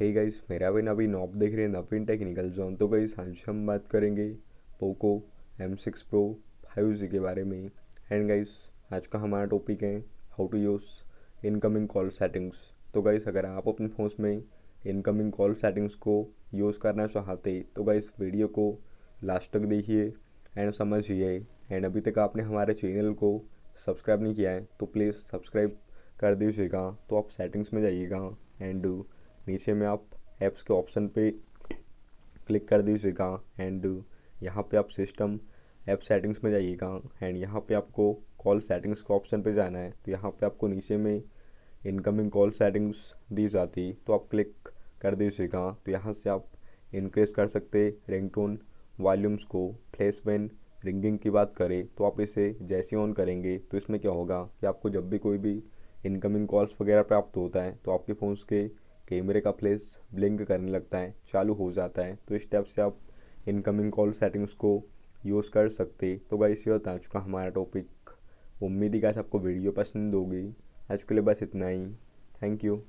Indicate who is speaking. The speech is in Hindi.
Speaker 1: हे गाइस मेरा भी नवीन ऑप देख रहे हैं नवीन टेक्निकल जोन तो गाइस आज हम बात करेंगे Poco M six pro five G के बारे में एंड गाइस आज का हमारा टॉपिक है how to use incoming call settings तो गाइस अगर आप अपने फ़ोन में इनकमिंग कॉल सेटिंग्स को यूज़ करना चाहते तो गाइस वीडियो को लास्ट तक देखिए एंड समझिए एंड अभी तक आपने हमारे चैनल को सब्सक्राइब नहीं किया है तो प्लीज़ सब्सक्राइब कर दीजिएगा तो आप सेटिंग्स में जाइएगा एंड नीचे में आप ऐप्स के ऑप्शन पे क्लिक कर दीजिएगा एंड यहाँ पे आप सिस्टम ऐप सेटिंग्स में जाइएगा एंड यहाँ पे आपको कॉल सेटिंग्स के ऑप्शन पे जाना है तो यहाँ पे आपको नीचे में इनकमिंग कॉल सेटिंग्स दी जाती तो आप क्लिक कर दीजिएगा तो यहाँ से आप इंक्रीज कर सकते रिंगटोन वॉल्यूम्स को फ्लेस बैन रिंगिंग की बात करें तो आप इसे जैसे ऑन करेंगे तो इसमें क्या होगा कि आपको जब भी कोई भी इनकमिंग कॉल्स वगैरह प्राप्त होता है तो आपके फ़ोन के कैमरे का प्लेस ब्लिंक करने लगता है चालू हो जाता है तो इस टाइप से आप इनकमिंग कॉल सेटिंग्स को यूज़ कर सकते तो गाइस ये होता है चुका हमारा टॉपिक उम्मीद ही गाइस आपको वीडियो पसंद होगी आज के लिए बस इतना ही थैंक यू